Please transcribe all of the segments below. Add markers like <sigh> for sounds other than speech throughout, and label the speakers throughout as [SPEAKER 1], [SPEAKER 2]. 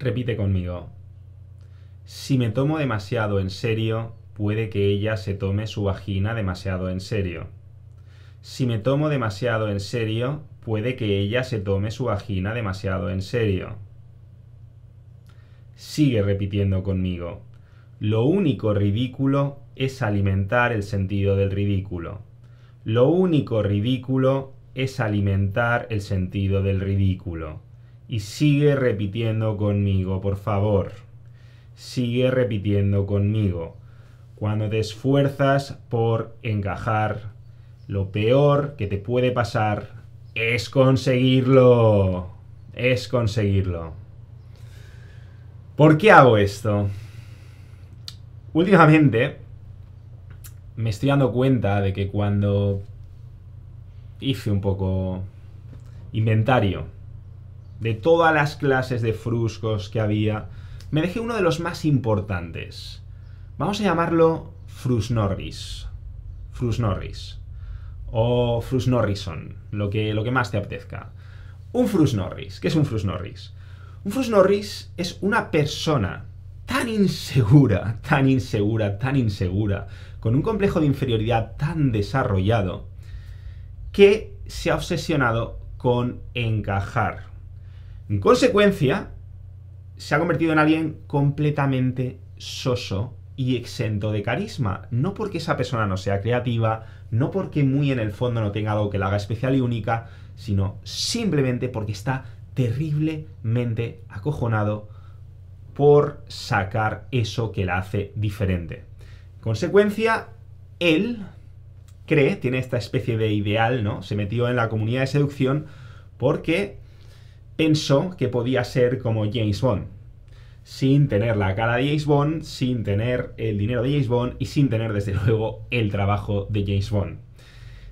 [SPEAKER 1] Repite conmigo. Si me tomo demasiado en serio, puede que ella se tome su vagina demasiado en serio. Si me tomo demasiado en serio, puede que ella se tome su vagina demasiado en serio. Sigue repitiendo conmigo. Lo único ridículo es alimentar el sentido del ridículo. Lo único ridículo es alimentar el sentido del ridículo y sigue repitiendo conmigo, por favor. Sigue repitiendo conmigo. Cuando te esfuerzas por encajar, lo peor que te puede pasar es conseguirlo. Es conseguirlo. ¿Por qué hago esto? Últimamente me estoy dando cuenta de que cuando hice un poco inventario de todas las clases de fruscos que había, me dejé uno de los más importantes. Vamos a llamarlo Frusnorris. Frusnorris. O Frusnorrison, lo que, lo que más te apetezca. Un Frusnorris. ¿Qué es un Frusnorris? Un Frusnorris es una persona tan insegura, tan insegura, tan insegura, con un complejo de inferioridad tan desarrollado, que se ha obsesionado con encajar. En consecuencia, se ha convertido en alguien completamente soso y exento de carisma. No porque esa persona no sea creativa, no porque muy en el fondo no tenga algo que la haga especial y única, sino simplemente porque está terriblemente acojonado por sacar eso que la hace diferente. En consecuencia, él cree, tiene esta especie de ideal, ¿no? Se metió en la comunidad de seducción porque pensó que podía ser como James Bond, sin tener la cara de James Bond, sin tener el dinero de James Bond y sin tener, desde <laughs> luego, el trabajo de James Bond.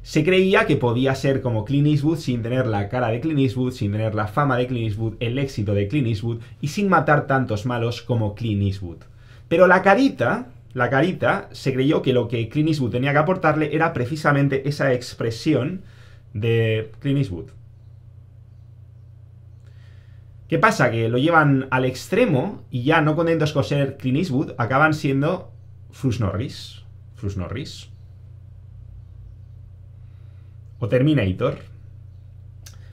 [SPEAKER 1] Se creía que podía ser como Clint Eastwood sin tener la cara de Clint Eastwood, sin tener la fama de Clint Eastwood, el éxito de Clint Eastwood y sin matar tantos malos como Clint Eastwood. Pero la carita, la carita, se creyó que lo que Clint Eastwood tenía que aportarle era precisamente esa expresión de Clint Eastwood. ¿Qué pasa? Que lo llevan al extremo y ya no contentos con ser Clint Eastwood, acaban siendo Frus Norris. Frus Norris. O Terminator.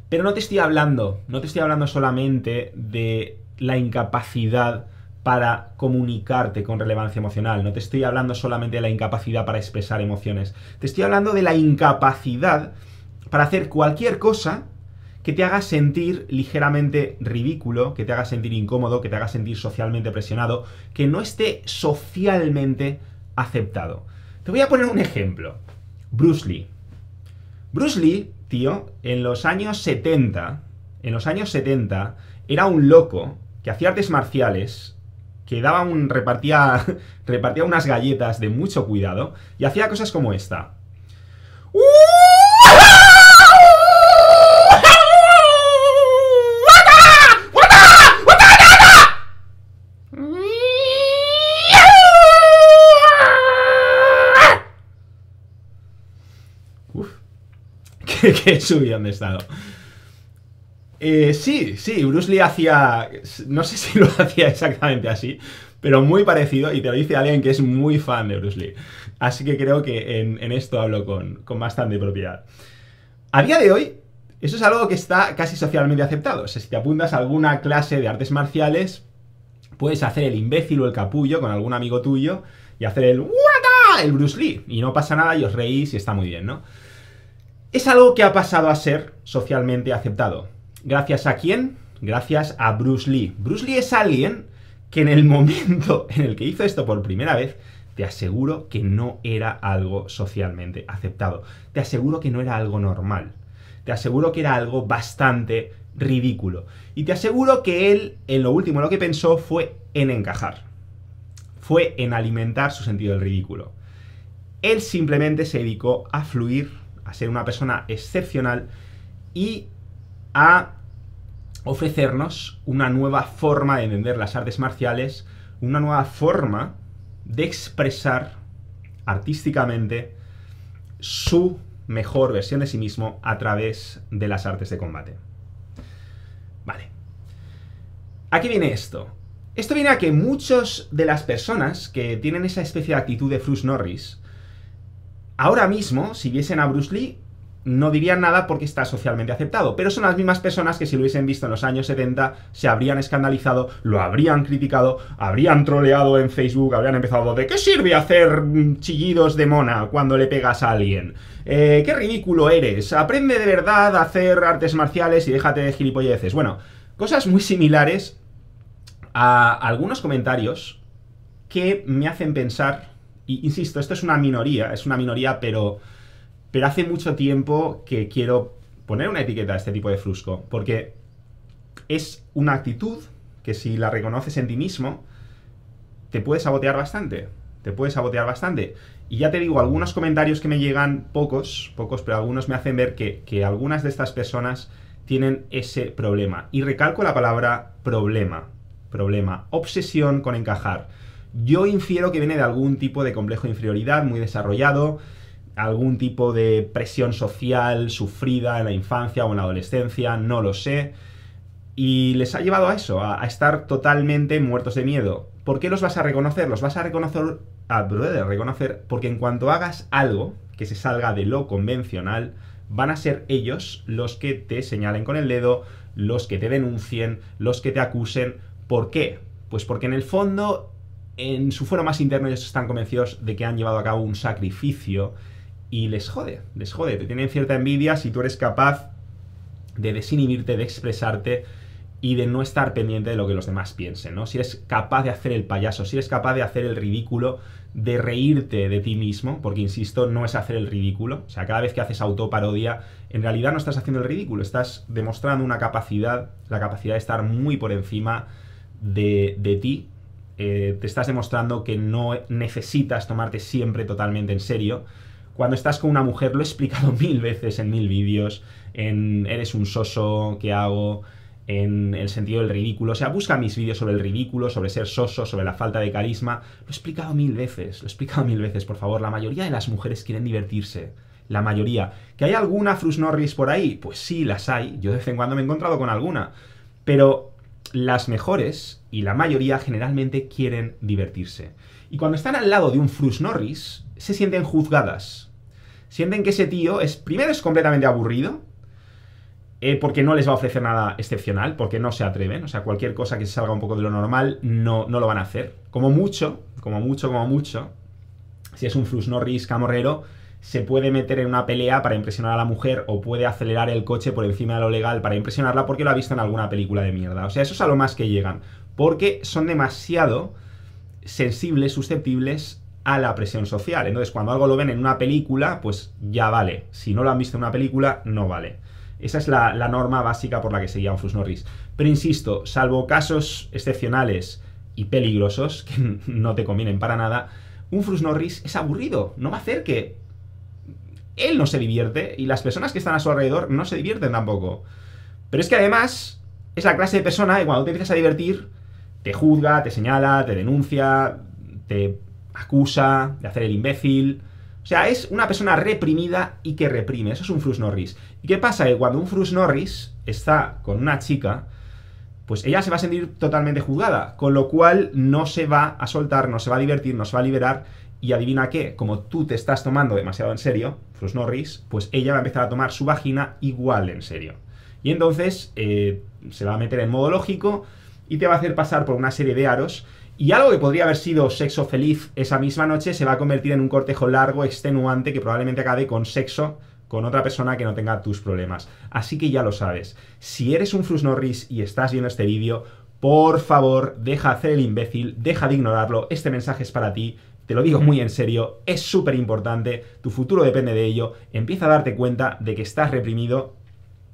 [SPEAKER 1] Pero no te estoy hablando, no te estoy hablando solamente de la incapacidad para comunicarte con relevancia emocional. No te estoy hablando solamente de la incapacidad para expresar emociones. Te estoy hablando de la incapacidad para hacer cualquier cosa que te haga sentir ligeramente ridículo, que te haga sentir incómodo, que te haga sentir socialmente presionado, que no esté socialmente aceptado. Te voy a poner un ejemplo. Bruce Lee. Bruce Lee, tío, en los años 70, en los años 70, era un loco que hacía artes marciales, que daba un. repartía. <laughs> repartía unas galletas de mucho cuidado, y hacía cosas como esta. ¡Uh! <laughs> que subían de estado. Eh, sí, sí, Bruce Lee hacía. No sé si lo hacía exactamente así, pero muy parecido, y te lo dice alguien que es muy fan de Bruce Lee. Así que creo que en, esto hablo con, con bastante propiedad. A día de hoy, eso es algo que está casi socialmente aceptado. O sea, si te apuntas a alguna clase de artes marciales, puedes hacer el imbécil o el capullo con algún amigo tuyo y hacer el ¡Wata! el Bruce Lee. Y no pasa nada y os reís y está muy bien, ¿no? es algo que ha pasado a ser socialmente aceptado. ¿Gracias a quién? Gracias a Bruce Lee. Bruce Lee es alguien que en el <laughs> momento en el que hizo esto por primera vez, te aseguro que no era algo socialmente aceptado. Te aseguro que no era algo normal. Te aseguro que era algo bastante ridículo. Y te aseguro que él, en lo último, lo que pensó fue en encajar. Fue en alimentar su sentido del ridículo. Él simplemente se dedicó a fluir ser una persona excepcional y a ofrecernos una nueva forma de entender las artes marciales, una nueva forma de expresar artísticamente su mejor versión de sí mismo a través de las artes de combate. Vale. Aquí viene esto. Esto viene a que muchas de las personas que tienen esa especie de actitud de Frus Norris Ahora mismo, si viesen a Bruce Lee, no dirían nada porque está socialmente aceptado, pero son las mismas personas que si lo hubiesen visto en los años 70 se habrían escandalizado, lo habrían criticado, habrían troleado en Facebook, habrían empezado de ¿qué sirve hacer chillidos de mona cuando le pegas a alguien? Eh, ¿Qué ridículo eres? Aprende de verdad a hacer artes marciales y déjate de gilipolleces. Bueno, cosas muy similares a algunos comentarios que me hacen pensar y, insisto, esto es una minoría, es una minoría, pero, pero hace mucho tiempo que quiero poner una etiqueta a este tipo de frusco, porque es una actitud que si la reconoces en ti mismo, te puede sabotear bastante, te puedes sabotear bastante. Y ya te digo, algunos comentarios que me llegan, pocos, pocos, pero algunos me hacen ver que, que algunas de estas personas tienen ese problema. Y recalco la palabra problema, problema, obsesión con encajar. Yo infiero que viene de algún tipo de complejo de inferioridad muy desarrollado, algún tipo de presión social sufrida en la infancia o en la adolescencia, no lo sé. Y les ha llevado a eso, a, estar totalmente muertos de miedo. ¿Por qué los vas a reconocer? Los vas a reconocer, a reconocer porque en cuanto hagas algo que se salga de lo convencional, van a ser ellos los que te señalen con el dedo, los que te denuncien, los que te acusen. ¿Por qué? Pues porque en el fondo en su foro más interno ellos están convencidos de que han llevado a cabo un sacrificio y les jode, les jode, te tienen cierta envidia si tú eres capaz de desinhibirte, de expresarte y de no estar pendiente de lo que los demás piensen, ¿no? Si eres capaz de hacer el payaso, si eres capaz de hacer el ridículo, de reírte de ti mismo, porque insisto, no es hacer el ridículo, o sea, cada vez que haces autoparodia, en realidad no estás haciendo el ridículo, estás demostrando una capacidad, la capacidad de estar muy por encima de ti eh, te estás demostrando que no necesitas tomarte siempre totalmente en serio. Cuando estás con una mujer, lo he explicado <laughs> mil veces en mil vídeos, en eres un soso, ¿qué hago? En el sentido del ridículo. O sea, busca mis vídeos sobre el ridículo, sobre ser soso, sobre la falta de carisma. Lo he explicado mil veces, lo he explicado mil veces, por favor. La mayoría de las mujeres quieren divertirse. La mayoría. ¿Que hay alguna Frus Norris por ahí? Pues sí, las hay. Yo de vez en cuando me he encontrado con alguna. Pero las mejores y la mayoría generalmente quieren divertirse. Y cuando están al lado de un Frus Norris, se sienten juzgadas. Sienten que ese tío es, primero, es completamente aburrido, eh, porque no les va a ofrecer nada excepcional, porque no se atreven. O sea, cualquier cosa que salga un poco de lo normal, no, no lo van a hacer. Como mucho, como mucho, como mucho, si es un Frus Norris camorrero, se puede meter en una pelea para impresionar a la mujer o puede acelerar el coche por encima de lo legal para impresionarla porque lo ha visto en alguna película de mierda. O sea, eso es a lo más que llegan, porque son demasiado sensibles, susceptibles a la presión social. Entonces, cuando algo lo ven en una película, pues ya vale. Si no lo han visto en una película, no vale. Esa es la, norma básica por la que se un Norris. Pero insisto, salvo casos excepcionales y peligrosos, <laughs> que no te convienen para nada, un Norris es aburrido. No va a hacer que él no se divierte y las personas que están a su alrededor no se divierten tampoco. Pero es que además es la clase de persona que cuando te empiezas a divertir, te juzga, te señala, te denuncia, te acusa de hacer el imbécil. O sea, es una persona reprimida y que reprime. Eso es un Frus Norris. ¿Y qué pasa? Que cuando un Frus Norris está con una chica, pues ella se va a sentir totalmente juzgada, con lo cual no se va a soltar, no se va a divertir, no se va a liberar y adivina qué, como tú te estás tomando demasiado en serio, Frusnorris, Norris, pues ella va a empezar a tomar su vagina igual en serio. Y entonces eh, se va a meter en modo lógico y te va a hacer pasar por una serie de aros. Y algo que podría haber sido sexo feliz esa misma noche se va a convertir en un cortejo largo, extenuante, que probablemente acabe con sexo con otra persona que no tenga tus problemas. Así que ya lo sabes, si eres un Frusnorris Norris y estás viendo este vídeo, por favor, deja hacer el imbécil, deja de ignorarlo, este mensaje es para ti, te lo digo muy mm. en serio, es súper importante, tu futuro depende de ello, empieza a darte cuenta de que estás reprimido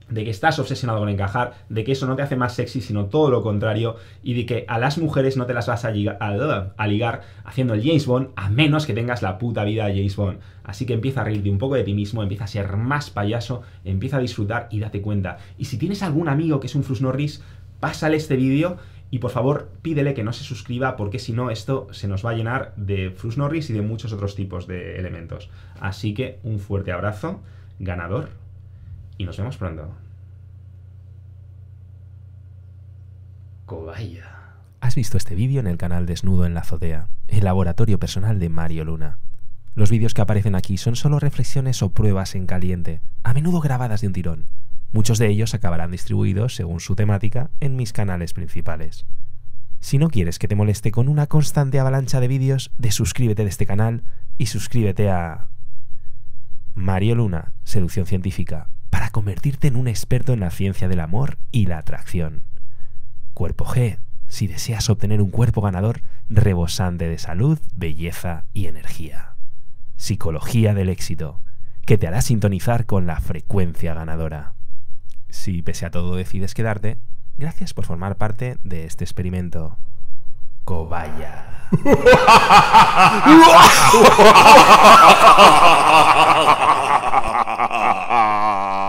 [SPEAKER 1] de que estás obsesionado con encajar, de que eso no te hace más sexy, sino todo lo contrario, y de que a las mujeres no te las vas a, ligar, a, ligar haciendo el James Bond, a menos que tengas la puta vida de James Bond. Así que empieza a reírte un poco de ti mismo, empieza a ser más payaso, empieza a disfrutar y date cuenta. Y si tienes algún amigo que es un frusnorris, Norris, pásale este vídeo y por favor, pídele que no se suscriba porque si no, esto se nos va a llenar de Frus Norris y de muchos otros tipos de elementos. Así que un fuerte abrazo, ganador, y nos vemos pronto. Cobaya. Has visto este vídeo en el canal Desnudo en la zodea, el laboratorio personal de Mario Luna. Los vídeos que aparecen aquí son solo reflexiones o pruebas en caliente, a menudo grabadas de un tirón Muchos de ellos acabarán distribuidos según su temática en mis canales principales. Si no quieres que te moleste con una constante avalancha de vídeos, desuscríbete de este canal y suscríbete a Mario Luna, Seducción Científica, para convertirte en un experto en la ciencia del amor y la atracción. Cuerpo G, si deseas obtener un cuerpo ganador rebosante de salud, belleza y energía. Psicología del éxito, que te hará sintonizar con la frecuencia ganadora. Si pese a todo decides quedarte, gracias por formar parte de este experimento. Cobaya. <laughs>